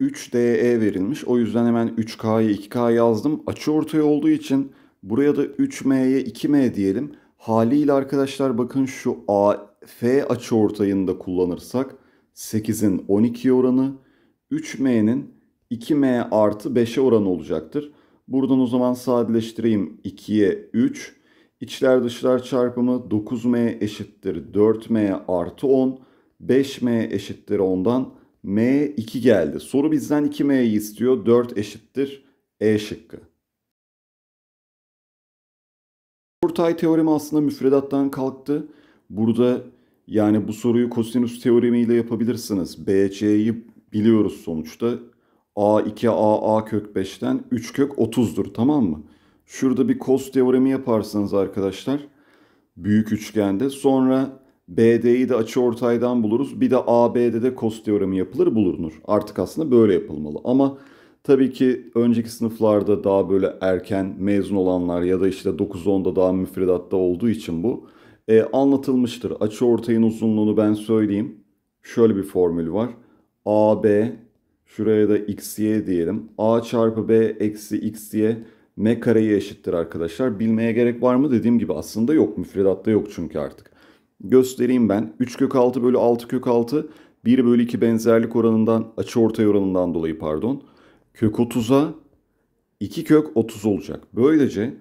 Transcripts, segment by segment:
3DE verilmiş. O yüzden hemen 3K'yı 2K yazdım. Açı ortaya olduğu için buraya da 3M'ye 2M diyelim. Haliyle arkadaşlar bakın şu AF açı ortayını da kullanırsak 8'in 12 oranı 3M'nin 2M artı 5'e oranı olacaktır. Buradan o zaman sadeleştireyim 2'ye 3. İçler dışlar çarpımı 9M eşittir 4M artı 10. 5M eşittir 10'dan M 2 geldi. Soru bizden 2M'yi istiyor. 4 eşittir E şıkkı. Ortay teoremi aslında müfredattan kalktı. Burada yani bu soruyu kosinüs teoremiyle yapabilirsiniz. BC'yi biliyoruz sonuçta. A2 A A kök 5'ten 3 kök 30'dur tamam mı? Şurada bir kos teoremi yaparsanız arkadaşlar büyük üçgende sonra BD'yi de açı ortaydan buluruz. Bir de AB'de de cos teoremi yapılır bulunur. Artık aslında böyle yapılmalı. Ama tabii ki önceki sınıflarda daha böyle erken mezun olanlar ya da işte 9-10'da daha müfredatta olduğu için bu e, anlatılmıştır. Açı ortayın uzunluğunu ben söyleyeyim. Şöyle bir formül var. AB şuraya da xy diyelim. A çarpı B eksi xy m kareye eşittir arkadaşlar. Bilmeye gerek var mı? Dediğim gibi aslında yok. Müfredatta yok çünkü artık göstereyim ben. 3 kök 6 bölü 6 kök 6 1 bölü 2 benzerlik oranından açı ortay oranından dolayı pardon. Kök 30'a 2 kök 30 olacak. Böylece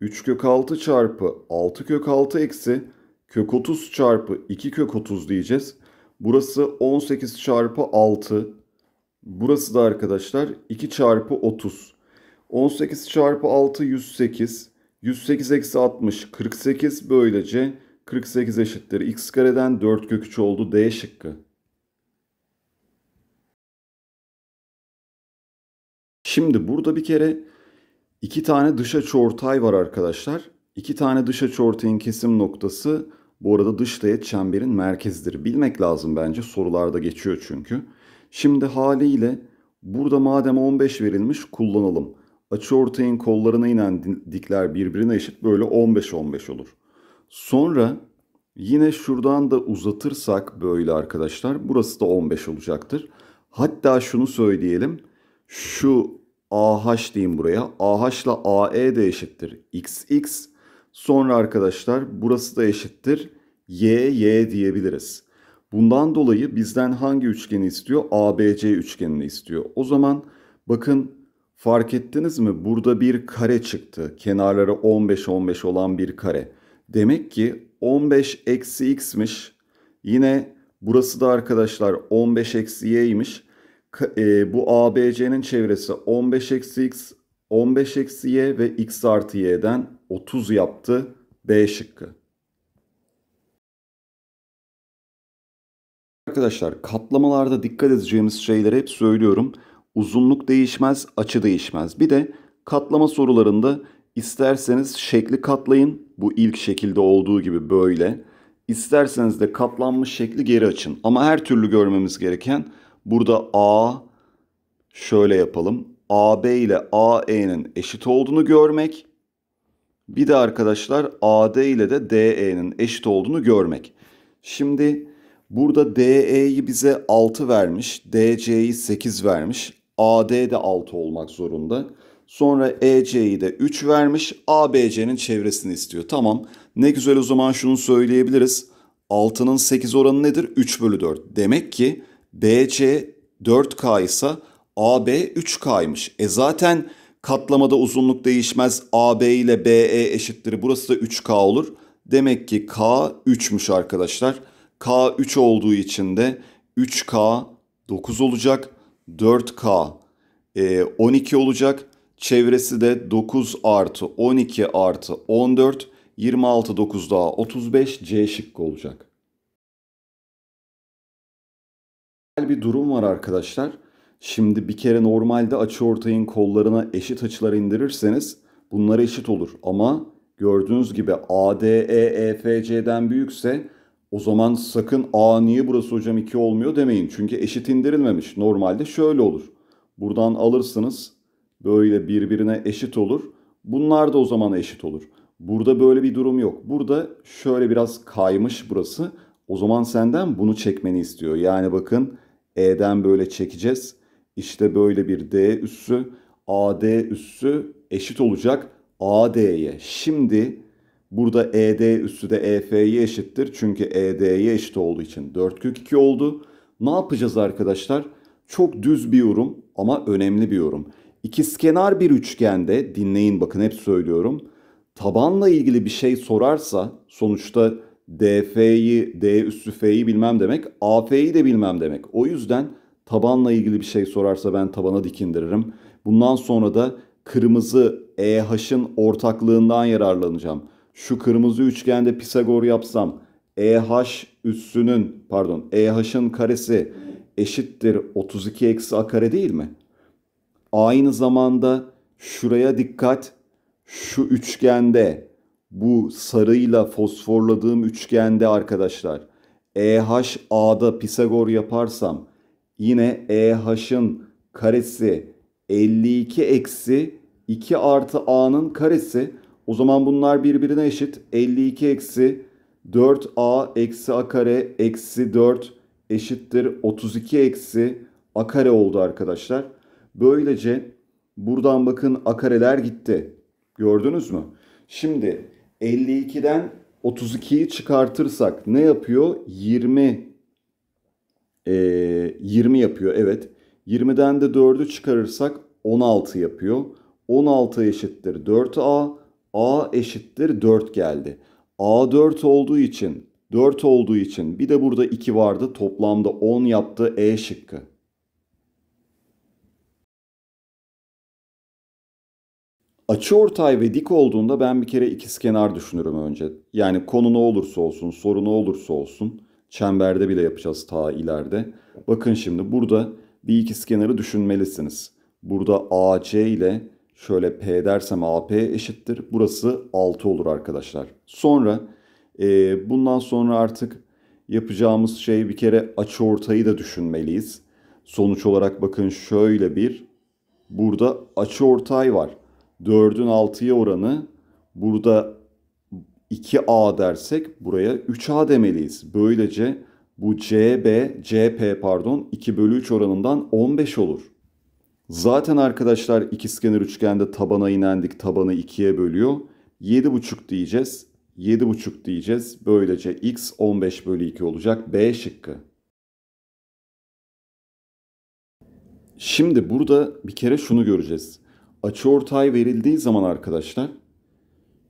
3 kök 6 çarpı 6 kök 6 eksi kök 30 çarpı 2 kök 30 diyeceğiz. Burası 18 çarpı 6. Burası da arkadaşlar 2 çarpı 30. 18 çarpı 6 108. 108 eksi 60 48 böylece 48 eşittir x kareden 4 kök 3 oldu D şıkkı. Şimdi burada bir kere iki tane dış açı ortay var arkadaşlar. İki tane dış açı ortayın kesim noktası bu arada dış teğet çemberin merkezidir. Bilmek lazım bence sorularda geçiyor çünkü. Şimdi haliyle burada madem 15 verilmiş kullanalım. Açı ortayın kollarına inen dikler birbirine eşit böyle 15-15 olur. Sonra yine şuradan da uzatırsak böyle arkadaşlar burası da 15 olacaktır. Hatta şunu söyleyelim. Şu AH diyeyim buraya. AH ile AE de eşittir. XX. Sonra arkadaşlar burası da eşittir. YY diyebiliriz. Bundan dolayı bizden hangi üçgeni istiyor? ABC üçgenini istiyor. O zaman bakın fark ettiniz mi? Burada bir kare çıktı. Kenarları 15-15 olan bir kare. Demek ki 15 eksi x'miş. Yine burası da arkadaşlar 15 eksi y'ymiş. E, bu ABC'nin çevresi 15 eksi x, 15 eksi y ve x artı y'den 30 yaptı B şıkkı. Arkadaşlar katlamalarda dikkat edeceğimiz şeyleri hep söylüyorum. Uzunluk değişmez, açı değişmez. Bir de katlama sorularında İsterseniz şekli katlayın. Bu ilk şekilde olduğu gibi böyle. İsterseniz de katlanmış şekli geri açın. Ama her türlü görmemiz gereken burada A şöyle yapalım. AB ile AE'nin eşit olduğunu görmek. Bir de arkadaşlar AD ile de DE'nin eşit olduğunu görmek. Şimdi burada DE'yi bize 6 vermiş, DC'yi 8 vermiş. AD de 6 olmak zorunda. Sonra EC'yi de 3 vermiş. ABC'nin çevresini istiyor. Tamam. Ne güzel o zaman şunu söyleyebiliriz. 6'nın 8 oranı nedir? 3 bölü 4. Demek ki BC 4K ise AB 3K'ymış. E zaten katlamada uzunluk değişmez. AB ile BE eşittir. Burası da 3K olur. Demek ki K 3'müş arkadaşlar. K 3 olduğu için de 3K 9 olacak. 4K 12 e, olacak. Çevresi de 9 artı 12 artı 14. 26 9 daha 35 C şıkkı olacak. Bir durum var arkadaşlar. Şimdi bir kere normalde açı ortayın kollarına eşit açılar indirirseniz bunlar eşit olur. Ama gördüğünüz gibi ADE e, e, büyükse o zaman sakın A niye burası hocam 2 olmuyor demeyin. Çünkü eşit indirilmemiş. Normalde şöyle olur. Buradan alırsınız böyle birbirine eşit olur. Bunlar da o zaman eşit olur. Burada böyle bir durum yok. Burada şöyle biraz kaymış burası. O zaman senden bunu çekmeni istiyor. Yani bakın E'den böyle çekeceğiz. İşte böyle bir D üssü, AD üssü eşit olacak AD'ye. Şimdi burada ED üssü de EF'ye eşittir. Çünkü ED'ye eşit olduğu için 4 kök 2 oldu. Ne yapacağız arkadaşlar? Çok düz bir yorum ama önemli bir yorum. İkizkenar bir üçgende dinleyin bakın hep söylüyorum. Tabanla ilgili bir şey sorarsa sonuçta DF'yi, D üssü F'yi bilmem demek, AF'yi de bilmem demek. O yüzden tabanla ilgili bir şey sorarsa ben tabana dikindiririm. Bundan sonra da kırmızı EH'ın ortaklığından yararlanacağım. Şu kırmızı üçgende Pisagor yapsam EH üssünün pardon EH'ın karesi eşittir 32 eksi a kare değil mi? Aynı zamanda şuraya dikkat. Şu üçgende bu sarıyla fosforladığım üçgende arkadaşlar EH A'da Pisagor yaparsam yine EH'ın karesi 52 eksi 2 artı A'nın karesi o zaman bunlar birbirine eşit 52 eksi 4A eksi A kare eksi 4 eşittir 32 eksi A kare oldu arkadaşlar. Böylece buradan bakın akareler gitti. Gördünüz mü? Şimdi 52'den 32'yi çıkartırsak ne yapıyor? 20 e, 20 yapıyor evet. 20'den de 4'ü çıkarırsak 16 yapıyor. 16 eşittir 4A. A eşittir 4 geldi. A 4 olduğu için 4 olduğu için bir de burada 2 vardı. Toplamda 10 yaptı E şıkkı. açı ortay ve dik olduğunda ben bir kere ikizkenar düşünürüm önce. Yani konu ne olursa olsun, soru ne olursa olsun çemberde bile yapacağız ta ileride. Bakın şimdi burada bir ikizkenarı düşünmelisiniz. Burada AC ile şöyle P dersem AP eşittir. Burası 6 olur arkadaşlar. Sonra e, bundan sonra artık yapacağımız şey bir kere açı ortayı da düşünmeliyiz. Sonuç olarak bakın şöyle bir burada açı ortay var. 4'ün 6'ya oranı burada 2A dersek buraya 3A demeliyiz. Böylece bu CB, CP pardon 2 bölü 3 oranından 15 olur. Zaten arkadaşlar ikizkenar üçgende tabana inendik tabanı 2'ye bölüyor. 7,5 diyeceğiz. 7,5 diyeceğiz. Böylece x 15 bölü 2 olacak. B şıkkı. Şimdi burada bir kere şunu göreceğiz açıortay verildiği zaman arkadaşlar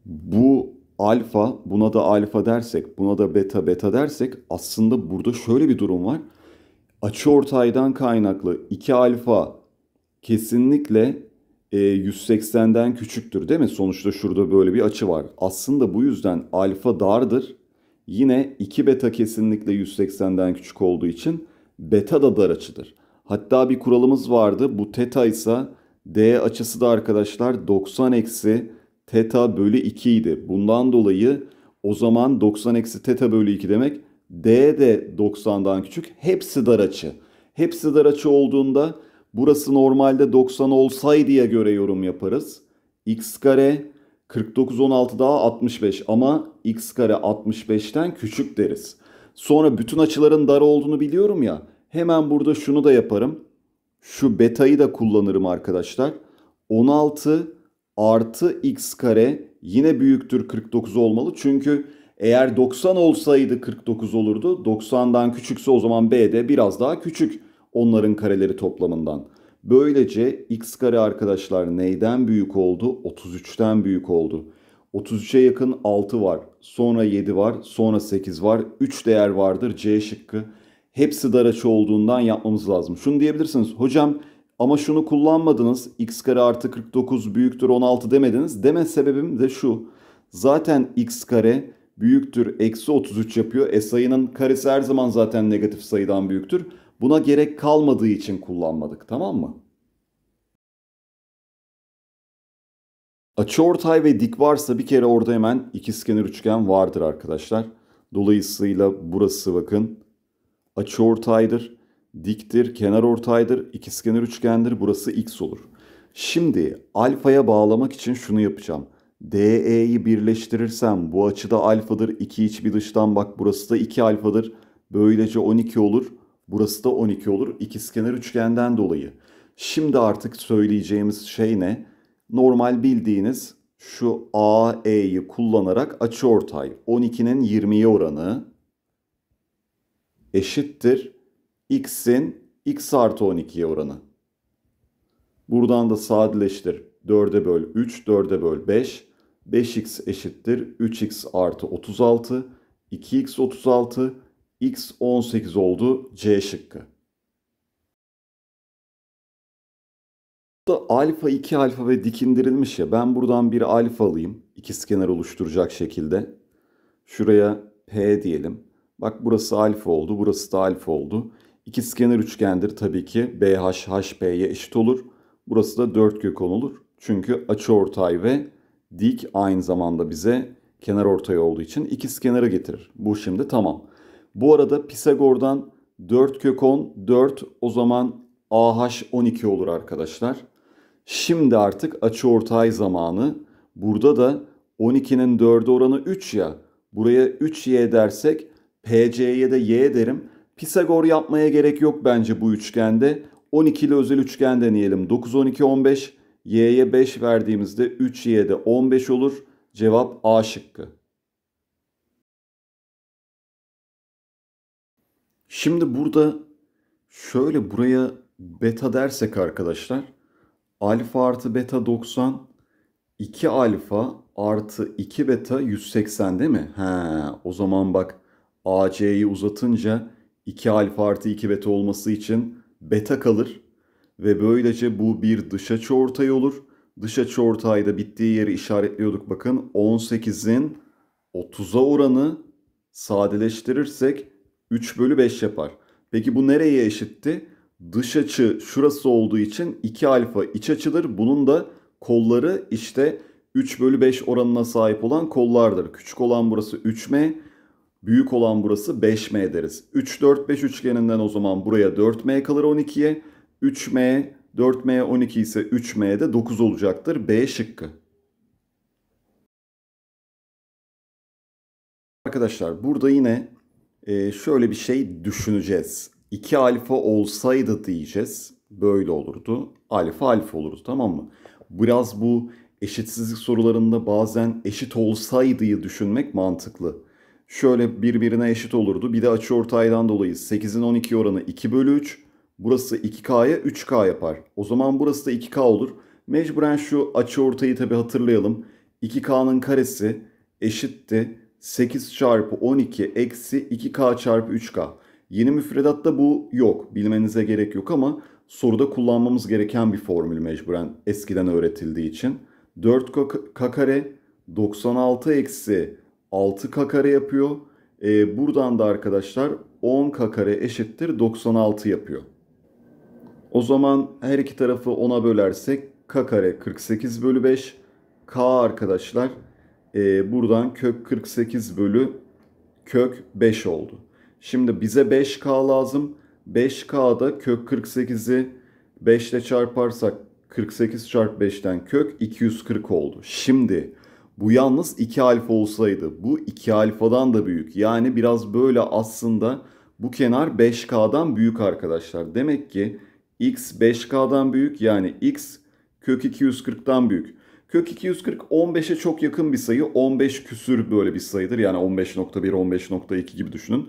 bu alfa buna da alfa dersek buna da beta beta dersek aslında burada şöyle bir durum var. Açıortaydan kaynaklı 2 alfa kesinlikle e, 180'den küçüktür değil mi? Sonuçta şurada böyle bir açı var. Aslında bu yüzden alfa dardır. Yine 2 beta kesinlikle 180'den küçük olduğu için beta da dar açıdır. Hatta bir kuralımız vardı. Bu teta ise D açısı da arkadaşlar 90 eksi teta bölü 2 idi. Bundan dolayı o zaman 90 eksi teta bölü 2 demek D de 90'dan küçük. Hepsi dar açı. Hepsi dar açı olduğunda burası normalde 90 olsaydıya göre yorum yaparız. X kare 49 16 daha 65 ama x kare 65'ten küçük deriz. Sonra bütün açıların dar olduğunu biliyorum ya. Hemen burada şunu da yaparım şu beta'yı da kullanırım arkadaşlar. 16 artı x kare yine büyüktür 49 olmalı. Çünkü eğer 90 olsaydı 49 olurdu. 90'dan küçükse o zaman b de biraz daha küçük onların kareleri toplamından. Böylece x kare arkadaşlar neyden büyük oldu? 33'ten büyük oldu. 33'e yakın 6 var. Sonra 7 var. Sonra 8 var. 3 değer vardır C şıkkı hepsi dar açı olduğundan yapmamız lazım. Şunu diyebilirsiniz. Hocam ama şunu kullanmadınız. X kare artı 49 büyüktür 16 demediniz. Deme sebebim de şu. Zaten x kare büyüktür eksi 33 yapıyor. E sayının karesi her zaman zaten negatif sayıdan büyüktür. Buna gerek kalmadığı için kullanmadık tamam mı? Açıortay ve dik varsa bir kere orada hemen ikizkenar üçgen vardır arkadaşlar. Dolayısıyla burası bakın açı ortaydır, diktir, kenar ortaydır, ikizkenar üçgendir. Burası x olur. Şimdi alfaya bağlamak için şunu yapacağım. DE'yi birleştirirsem bu açıda alfadır. 2 iç bir dıştan bak burası da 2 alfadır. Böylece 12 olur. Burası da 12 olur. İkizkenar üçgenden dolayı. Şimdi artık söyleyeceğimiz şey ne? Normal bildiğiniz şu AE'yi kullanarak açıortay 12'nin 20'ye oranı eşittir x'in x artı 12'ye oranı. Buradan da sadeleştir. 4'e böl 3, 4'e böl 5. 5x eşittir 3x artı 36, 2x 36, x 18 oldu C şıkkı. Da alfa 2 alfa ve dikindirilmiş ya ben buradan bir alfa alayım ikizkenar oluşturacak şekilde. Şuraya P diyelim. Bak burası alfa oldu, burası da alfa oldu. İki kenar üçgendir tabii ki BH, HP'ye eşit olur. Burası da dört kökon olur. Çünkü açı ortay ve dik aynı zamanda bize kenar ortay olduğu için ikiz kenarı getirir. Bu şimdi tamam. Bu arada Pisagor'dan 4 kök 10, 4 o zaman AH 12 olur arkadaşlar. Şimdi artık açı ortay zamanı. Burada da 12'nin 4'e oranı 3 ya. Buraya 3y dersek PC'ye de Y derim. Pisagor yapmaya gerek yok bence bu üçgende. 12'li özel üçgen deneyelim. 9, 12, 15. Y'ye 5 verdiğimizde 3Y'de 15 olur. Cevap A şıkkı. Şimdi burada şöyle buraya beta dersek arkadaşlar. Alfa artı beta 90. 2 alfa artı 2 beta 180 değil mi? He, o zaman bak AC'yi uzatınca 2 alfa artı 2 beta olması için beta kalır. Ve böylece bu bir dış açı ortay olur. Dış açı ortayı bittiği yeri işaretliyorduk bakın. 18'in 30'a oranı sadeleştirirsek 3 bölü 5 yapar. Peki bu nereye eşitti? Dış açı şurası olduğu için 2 alfa iç açıdır. Bunun da kolları işte 3 bölü 5 oranına sahip olan kollardır. Küçük olan burası 3M, Büyük olan burası 5M deriz. 3, 4, 5 üçgeninden o zaman buraya 4M kalır 12'ye. 3M, 4M 12 ise 3M de 9 olacaktır. B şıkkı. Arkadaşlar burada yine e, şöyle bir şey düşüneceğiz. 2 alfa olsaydı diyeceğiz. Böyle olurdu. Alfa alfa olurdu tamam mı? Biraz bu eşitsizlik sorularında bazen eşit olsaydı'yı düşünmek mantıklı şöyle birbirine eşit olurdu. Bir de açı ortaydan dolayı 8'in 12 oranı 2 bölü 3. Burası 2K'ya 3K yapar. O zaman burası da 2K olur. Mecburen şu açı ortayı tabi hatırlayalım. 2K'nın karesi eşitti. 8 çarpı 12 eksi 2K çarpı 3K. Yeni müfredatta bu yok. Bilmenize gerek yok ama soruda kullanmamız gereken bir formül mecburen eskiden öğretildiği için. 4K kare 96 eksi 6K kare yapıyor. E, buradan da arkadaşlar 10K kare eşittir 96 yapıyor. O zaman her iki tarafı 10'a bölersek K kare 48 bölü 5. K arkadaşlar e, buradan kök 48 bölü kök 5 oldu. Şimdi bize 5K lazım. 5K'da kök 48'i 5 ile çarparsak 48 çarp 5'ten kök 240 oldu. Şimdi bu yalnız 2 alfa olsaydı. Bu 2 alfadan da büyük. Yani biraz böyle aslında bu kenar 5K'dan büyük arkadaşlar. Demek ki X 5K'dan büyük yani X kök 240'dan büyük. Kök 240 15'e çok yakın bir sayı. 15 küsür böyle bir sayıdır. Yani 15.1, 15.2 gibi düşünün.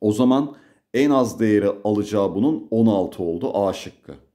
O zaman en az değeri alacağı bunun 16 oldu A şıkkı.